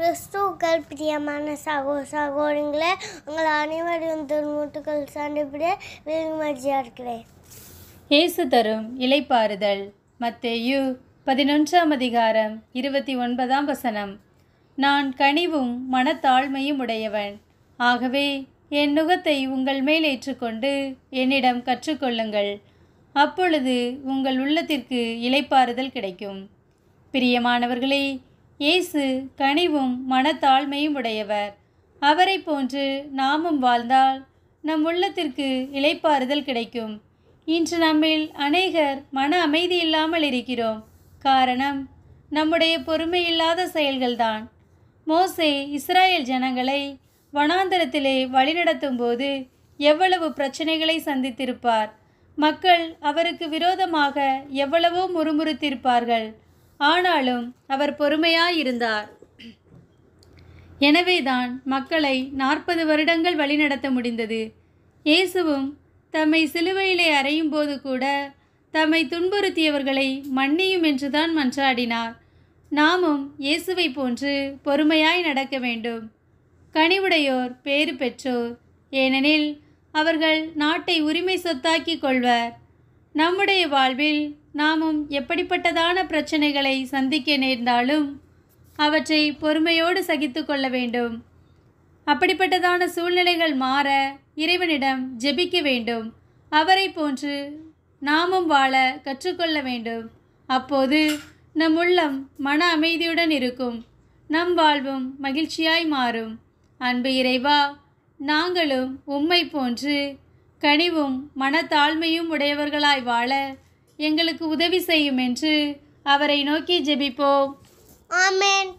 கிறிஸ்துக்கள் பிரியமான சகோ சகோதரங்களே உங்கள் அனைவரையும் துன்முட்டுகள் சண்டைபிட வெகுமதியாக இருக்கிறேன் இயேசு தரும் இலைப்பாறுதல் மத்தேயு பதினொன்றாம் அதிகாரம் இருபத்தி ஒன்பதாம் வசனம் நான் கனிவும் மனத்தாழ்மையும் உடையவன் ஆகவே என் நுகத்தை உங்கள் மேல் ஏற்றுக்கொண்டு என்னிடம் கற்றுக்கொள்ளுங்கள் அப்பொழுது உங்கள் உள்ளத்திற்கு இலைப்பாறுதல் கிடைக்கும் பிரியமானவர்களே இயேசு கனிவும் மனத்தாழ்மையும் உடையவர் அவரை போன்று நாமும் வாழ்ந்தால் நம் உள்ளத்திற்கு இலைப்பாறுதல் கிடைக்கும் இன்று நம்மில் அநேகர் மன அமைதி இல்லாமல் இருக்கிறோம் காரணம் நம்முடைய பொறுமை இல்லாத செயல்கள்தான் மோசே இஸ்ராயல் ஜனங்களை வனாந்தரத்திலே வழிநடத்தும் போது எவ்வளவு பிரச்சனைகளை சந்தித்திருப்பார் மக்கள் அவருக்கு விரோதமாக எவ்வளவோ முறுமுறுத்திருப்பார்கள் ஆனாலும் அவர் பொறுமையாயிருந்தார் எனவேதான் மக்களை நாற்பது வருடங்கள் வழிநடத்த முடிந்தது இயேசுவும் தம்மை சிலுவையிலே அறையும் போது கூட தம்மை துன்புறுத்தியவர்களை மன்னியும் என்றுதான் மன்றாடினார் நாமும் இயேசுவை போன்று பொறுமையாய் நடக்க வேண்டும் கனிவுடையோர் பேறு பெற்றோர் ஏனெனில் அவர்கள் நாட்டை உரிமை சொத்தாக்கி கொள்வர் நம்முடைய வாழ்வில் நாமும் எப்படிப்பட்டதான பிரச்சனைகளை சந்திக்க நேர்ந்தாலும் அவற்றை பொறுமையோடு சகித்து கொள்ள வேண்டும் அப்படிப்பட்டதான சூழ்நிலைகள் மாற இறைவனிடம் ஜெபிக்க வேண்டும் அவரை போன்று நாமும் வாழ கற்றுக்கொள்ள வேண்டும் அப்போது நம் உள்ளம் மன அமைதியுடன் இருக்கும் நம் வாழ்வும் மகிழ்ச்சியாய் மாறும் அன்பு இறைவா நாங்களும் உம்மை போன்று கனிவும் மனத்தாழ்மையும் உடையவர்களாய் வாழ எங்களுக்கு உதவி செய்யும் என்று அவரை நோக்கி ஜெபிப்போம் ஆமேன்